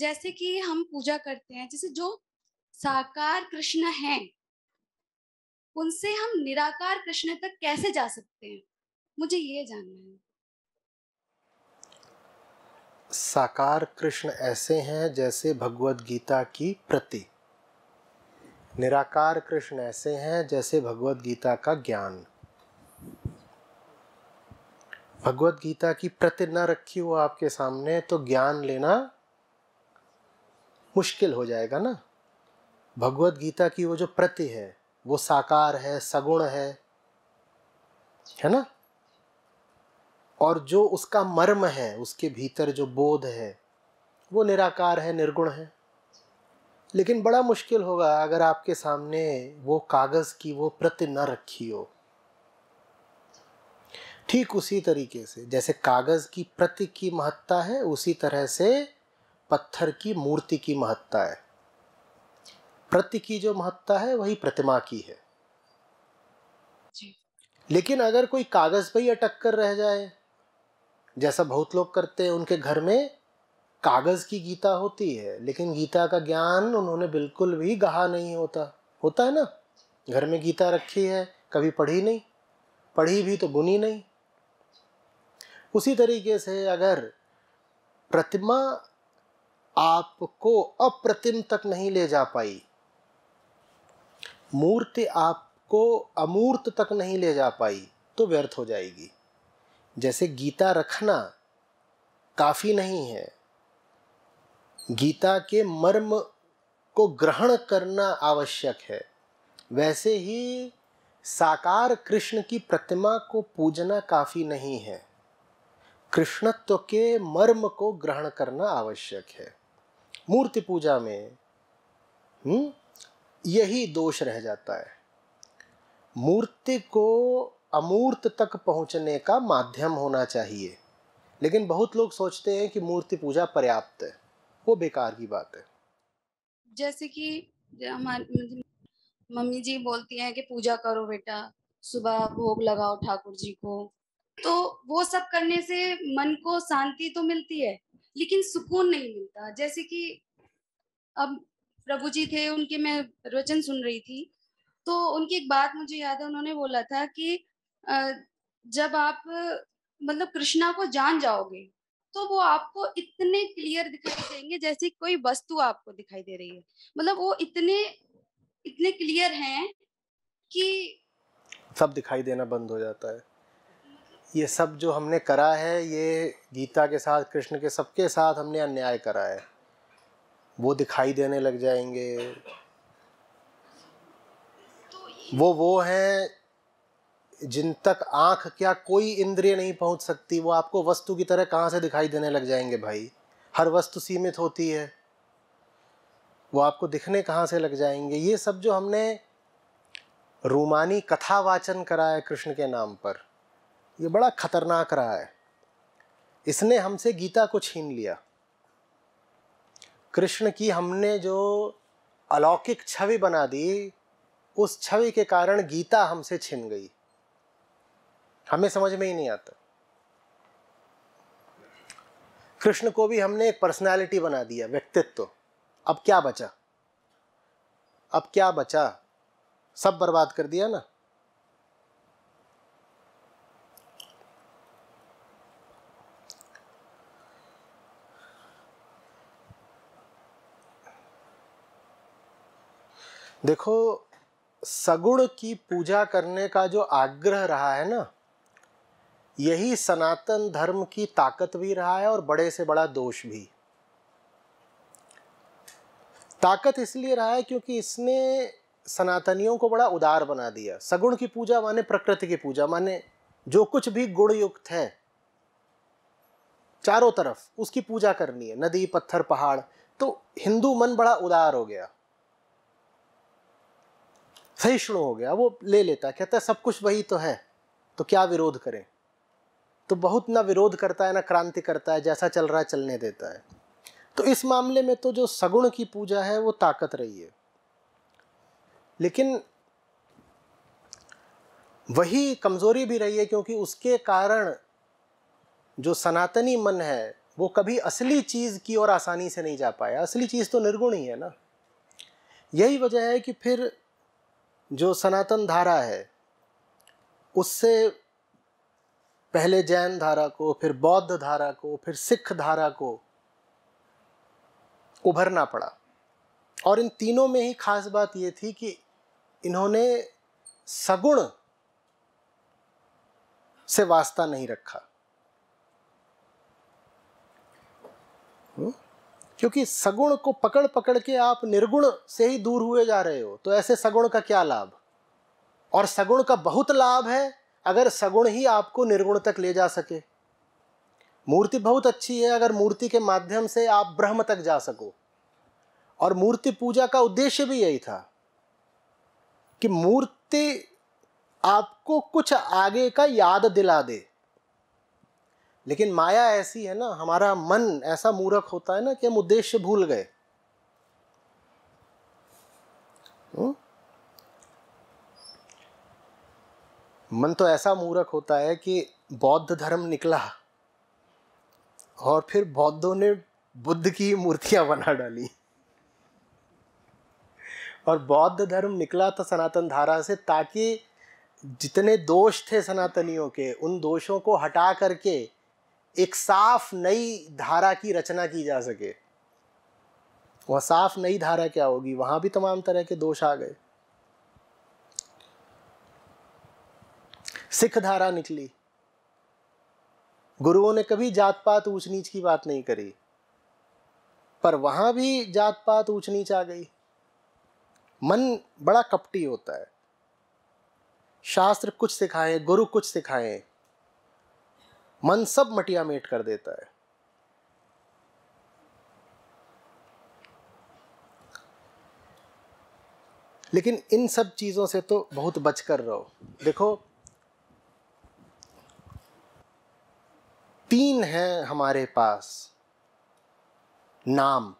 जैसे कि हम पूजा करते हैं जैसे जो साकार कृष्ण हैं उनसे हम निराकार कृष्ण तक कैसे जा सकते हैं मुझे ये जानना है साकार कृष्ण ऐसे हैं जैसे भगवत गीता की प्रति निराकार कृष्ण ऐसे हैं जैसे भगवत गीता का ज्ञान भगवत गीता की प्रति न रखी हो आपके सामने तो ज्ञान लेना मुश्किल हो जाएगा ना भगवत गीता की वो जो प्रति है वो साकार है सगुण है है ना और जो उसका मर्म है उसके भीतर जो बोध है वो निराकार है निर्गुण है लेकिन बड़ा मुश्किल होगा अगर आपके सामने वो कागज़ की वो प्रति न रखी हो ठीक उसी तरीके से जैसे कागज़ की प्रति की महत्ता है उसी तरह से पत्थर की मूर्ति की महत्ता है प्रति की जो महत्ता है वही प्रतिमा की है लेकिन अगर कोई कागज पर ही अटक कर रह जाए जैसा बहुत लोग करते हैं उनके घर में कागज की गीता होती है लेकिन गीता का ज्ञान उन्होंने बिल्कुल भी गहा नहीं होता होता है ना घर में गीता रखी है कभी पढ़ी नहीं पढ़ी भी तो गुनी नहीं उसी तरीके से अगर प्रतिमा आपको अप्रतिम तक नहीं ले जा पाई मूर्ति आपको अमूर्त तक नहीं ले जा पाई तो व्यर्थ हो जाएगी जैसे गीता रखना काफ़ी नहीं है गीता के मर्म को ग्रहण करना आवश्यक है वैसे ही साकार कृष्ण की प्रतिमा को पूजना काफ़ी नहीं है कृष्णत्व के मर्म को ग्रहण करना आवश्यक है मूर्ति पूजा में हुँ? हम्म, यही दोष रह जाता है मूर्ति को अमूर्त तक पहुंचने का माध्यम होना चाहिए लेकिन बहुत लोग सोचते हैं कि मूर्ति पूजा पर्याप्त है वो बेकार की बात है जैसे कि मतलब मम्मी जी बोलती हैं कि पूजा करो बेटा सुबह भोग लगाओ ठाकुर जी को तो वो सब करने से मन को शांति तो मिलती है लेकिन सुकून नहीं मिलता जैसे कि अब प्रभु जी थे उनके मैं प्रवचन सुन रही थी तो उनकी एक बात मुझे याद है उन्होंने बोला था कि जब आप मतलब कृष्णा को जान जाओगे तो वो आपको इतने क्लियर दिखाई देंगे जैसे कोई वस्तु आपको दिखाई दे रही है मतलब वो इतने इतने क्लियर हैं कि सब दिखाई देना बंद हो जाता है ये सब जो हमने करा है ये गीता के साथ कृष्ण के सबके साथ हमने अन्याय करा है वो दिखाई देने लग जाएंगे वो वो हैं जिन तक आंख क्या कोई इंद्रिय नहीं पहुंच सकती वो आपको वस्तु की तरह कहाँ से दिखाई देने लग जाएंगे भाई हर वस्तु सीमित होती है वो आपको दिखने कहाँ से लग जाएंगे ये सब जो हमने रूमानी कथा वाचन करा है कृष्ण के नाम पर ये बड़ा खतरनाक रहा है इसने हमसे गीता को छीन लिया कृष्ण की हमने जो अलौकिक छवि बना दी उस छवि के कारण गीता हमसे छिन गई हमें समझ में ही नहीं आता कृष्ण को भी हमने एक पर्सनालिटी बना दिया व्यक्तित्व अब क्या बचा अब क्या बचा सब बर्बाद कर दिया ना देखो सगुण की पूजा करने का जो आग्रह रहा है ना यही सनातन धर्म की ताकत भी रहा है और बड़े से बड़ा दोष भी ताकत इसलिए रहा है क्योंकि इसने सनातनियों को बड़ा उदार बना दिया सगुण की पूजा माने प्रकृति की पूजा माने जो कुछ भी गुण युक्त है चारों तरफ उसकी पूजा करनी है नदी पत्थर पहाड़ तो हिंदू मन बड़ा उदार हो गया सहिष्णु हो गया वो ले लेता कहता है सब कुछ वही तो है तो क्या विरोध करें तो बहुत ना विरोध करता है ना क्रांति करता है जैसा चल रहा है चलने देता है तो इस मामले में तो जो सगुण की पूजा है वो ताकत रही है लेकिन वही कमज़ोरी भी रही है क्योंकि उसके कारण जो सनातनी मन है वो कभी असली चीज़ की ओर आसानी से नहीं जा पाया असली चीज़ तो निर्गुण ही है ना यही वजह है कि फिर जो सनातन धारा है उससे पहले जैन धारा को फिर बौद्ध धारा को फिर सिख धारा को उभरना पड़ा और इन तीनों में ही खास बात यह थी कि इन्होंने सगुण से वास्ता नहीं रखा क्योंकि सगुण को पकड़ पकड़ के आप निर्गुण से ही दूर हुए जा रहे हो तो ऐसे सगुण का क्या लाभ और सगुण का बहुत लाभ है अगर सगुण ही आपको निर्गुण तक ले जा सके मूर्ति बहुत अच्छी है अगर मूर्ति के माध्यम से आप ब्रह्म तक जा सको और मूर्ति पूजा का उद्देश्य भी यही था कि मूर्ति आपको कुछ आगे का याद दिला दे लेकिन माया ऐसी है ना हमारा मन ऐसा मूर्ख होता है ना कि हम उद्देश्य भूल गए हम्म? मन तो ऐसा मूर्ख होता है कि बौद्ध धर्म निकला और फिर बौद्धों ने बुद्ध की मूर्तियां बना डाली और बौद्ध धर्म निकला था तो सनातन धारा से ताकि जितने दोष थे सनातनियों के उन दोषों को हटा करके एक साफ नई धारा की रचना की जा सके वह साफ नई धारा क्या होगी वहां भी तमाम तरह के दोष आ गए सिख धारा निकली गुरुओं ने कभी जात पात ऊंच नीच की बात नहीं करी पर वहां भी जात पात ऊंच नीच आ गई मन बड़ा कपटी होता है शास्त्र कुछ सिखाए गुरु कुछ सिखाए मन सब मटिया मेट कर देता है लेकिन इन सब चीज़ों से तो बहुत बच कर रहो देखो तीन हैं हमारे पास नाम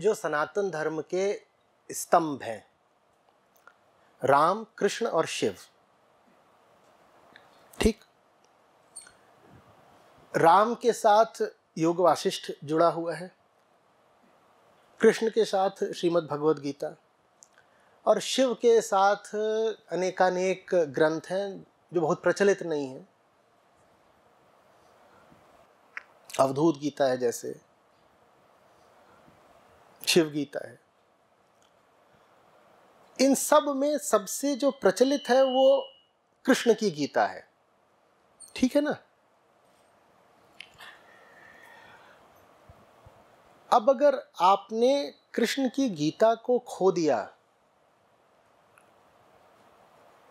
जो सनातन धर्म के स्तंभ हैं राम कृष्ण और शिव राम के साथ योग वाशिष्ठ जुड़ा हुआ है कृष्ण के साथ श्रीमद् भगवद गीता और शिव के साथ अनेकानेक ग्रंथ हैं जो बहुत प्रचलित नहीं हैं अवधूत गीता है जैसे शिव गीता है इन सब में सबसे जो प्रचलित है वो कृष्ण की गीता है ठीक है ना अब अगर आपने कृष्ण की गीता को खो दिया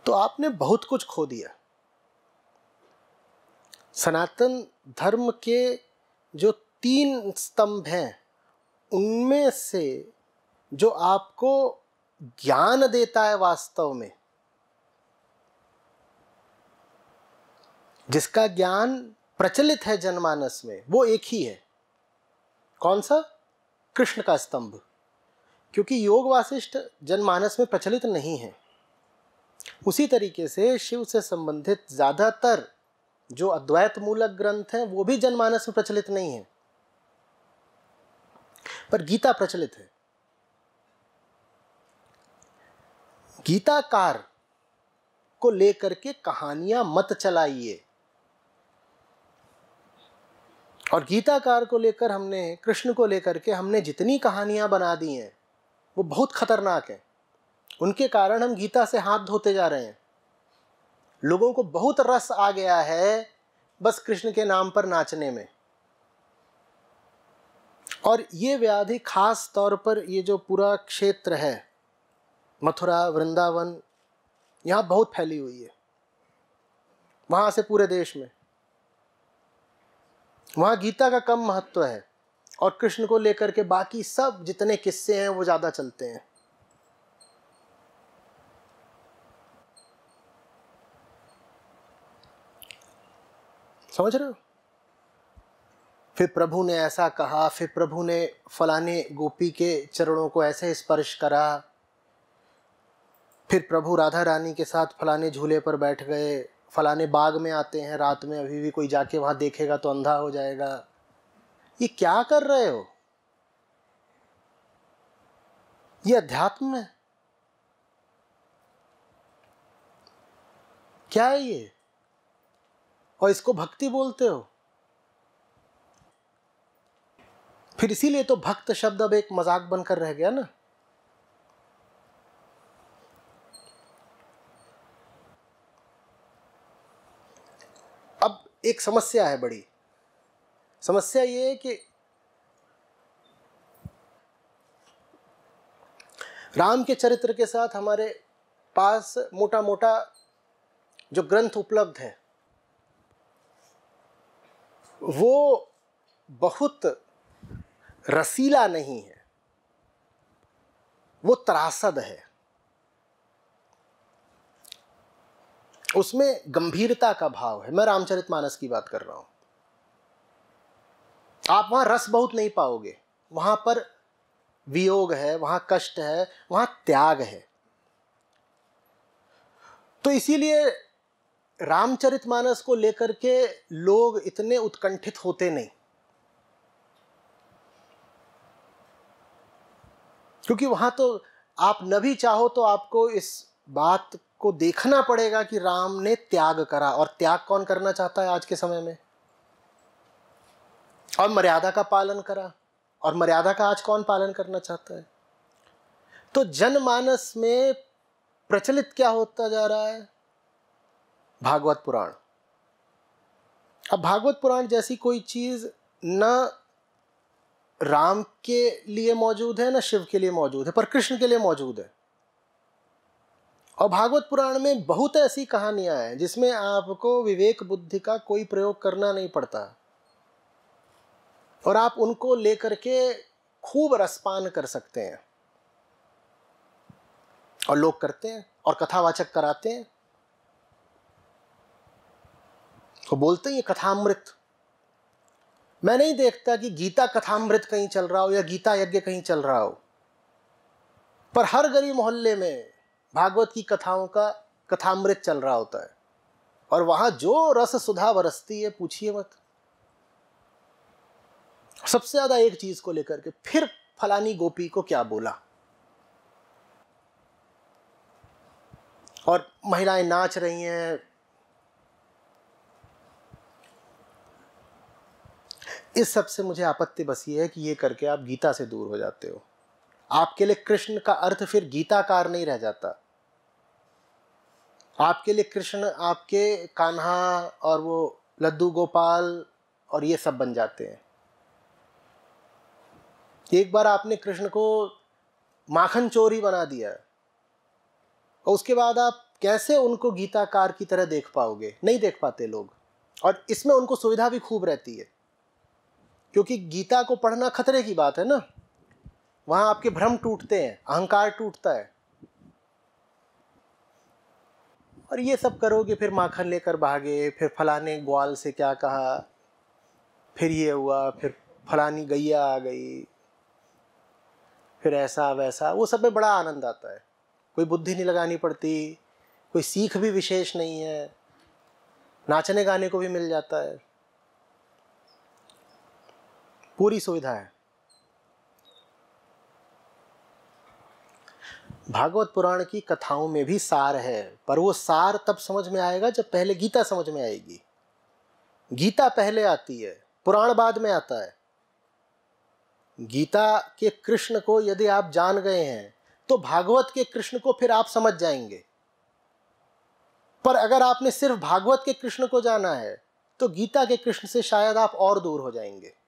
तो आपने बहुत कुछ खो दिया सनातन धर्म के जो तीन स्तंभ हैं उनमें से जो आपको ज्ञान देता है वास्तव में जिसका ज्ञान प्रचलित है जनमानस में वो एक ही है कौन सा कृष्ण का स्तंभ क्योंकि योग वासिष्ठ जनमानस में प्रचलित नहीं है उसी तरीके से शिव से संबंधित ज़्यादातर जो अद्वैत मूलक ग्रंथ हैं वो भी जनमानस में प्रचलित नहीं है पर गीता प्रचलित है गीताकार को लेकर के कहानियां मत चलाइए और गीताकार को लेकर हमने कृष्ण को लेकर के हमने जितनी कहानियाँ बना दी हैं वो बहुत खतरनाक हैं उनके कारण हम गीता से हाथ धोते जा रहे हैं लोगों को बहुत रस आ गया है बस कृष्ण के नाम पर नाचने में और ये व्याधि खास तौर पर ये जो पूरा क्षेत्र है मथुरा वृंदावन यहाँ बहुत फैली हुई है वहाँ से पूरे देश में वहाँ गीता का कम महत्व है और कृष्ण को लेकर के बाकी सब जितने किस्से हैं वो ज़्यादा चलते हैं समझ रहे हो फिर प्रभु ने ऐसा कहा फिर प्रभु ने फलाने गोपी के चरणों को ऐसे स्पर्श करा फिर प्रभु राधा रानी के साथ फलाने झूले पर बैठ गए फलाने बाग में आते हैं रात में अभी भी कोई जाके वहां देखेगा तो अंधा हो जाएगा ये क्या कर रहे हो ये अध्यात्म है क्या है ये और इसको भक्ति बोलते हो फिर इसीलिए तो भक्त शब्द अब एक मजाक बनकर रह गया ना एक समस्या है बड़ी समस्या ये है कि राम के चरित्र के साथ हमारे पास मोटा मोटा जो ग्रंथ उपलब्ध हैं वो बहुत रसीला नहीं है वो त्रासद है उसमें गंभीरता का भाव है मैं रामचरित मानस की बात कर रहा हूं आप वहां रस बहुत नहीं पाओगे वहां पर वियोग है वहां कष्ट है वहां त्याग है तो इसीलिए रामचरित मानस को लेकर के लोग इतने उत्कंठित होते नहीं क्योंकि वहां तो आप न भी चाहो तो आपको इस बात को देखना पड़ेगा कि राम ने त्याग करा और त्याग कौन करना चाहता है आज के समय में और मर्यादा का पालन करा और मर्यादा का आज कौन पालन करना चाहता है तो जनमानस में प्रचलित क्या होता जा रहा है भागवत पुराण अब भागवत पुराण जैसी कोई चीज़ न राम के लिए मौजूद है न शिव के लिए मौजूद है पर कृष्ण के लिए मौजूद है और भागवत पुराण में बहुत ऐसी कहानियां हैं जिसमें आपको विवेक बुद्धि का कोई प्रयोग करना नहीं पड़ता और आप उनको लेकर के खूब रसपान कर सकते हैं और लोग करते हैं और कथावाचक कराते हैं तो बोलते हैं ये कथामृत मैं नहीं देखता कि गीता कथामृत कहीं चल रहा हो या गीता यज्ञ कहीं चल रहा हो पर हर गली मोहल्ले में भागवत की कथाओं का कथामृत चल रहा होता है और वहां जो रस सुधा बरसती है पूछिए मत सबसे ज़्यादा एक चीज़ को लेकर के फिर फलानी गोपी को क्या बोला और महिलाएं नाच रही हैं इस सब से मुझे आपत्ति बस ये है कि ये करके आप गीता से दूर हो जाते हो आपके लिए कृष्ण का अर्थ फिर गीताकार नहीं रह जाता आपके लिए कृष्ण आपके कान्हा और वो लद्दू गोपाल और ये सब बन जाते हैं एक बार आपने कृष्ण को माखन चोरी बना दिया और उसके बाद आप कैसे उनको गीताकार की तरह देख पाओगे नहीं देख पाते लोग और इसमें उनको सुविधा भी खूब रहती है क्योंकि गीता को पढ़ना खतरे की बात है ना वहाँ आपके भ्रम टूटते हैं अहंकार टूटता है और ये सब करोगे फिर माखन लेकर भागे फिर फलाने ग्वाल से क्या कहा फिर ये हुआ फिर फलानी गैया आ गई फिर ऐसा वैसा वो सब में बड़ा आनंद आता है कोई बुद्धि नहीं लगानी पड़ती कोई सीख भी विशेष नहीं है नाचने गाने को भी मिल जाता है पूरी सुविधा है भागवत पुराण की कथाओं में भी सार है पर वो सार तब समझ में आएगा जब पहले गीता समझ में आएगी गीता पहले आती है पुराण बाद में आता है गीता के कृष्ण को यदि आप जान गए हैं तो भागवत के कृष्ण को फिर आप समझ जाएंगे पर अगर आपने सिर्फ भागवत के कृष्ण को जाना है तो गीता के कृष्ण से शायद आप और दूर हो जाएंगे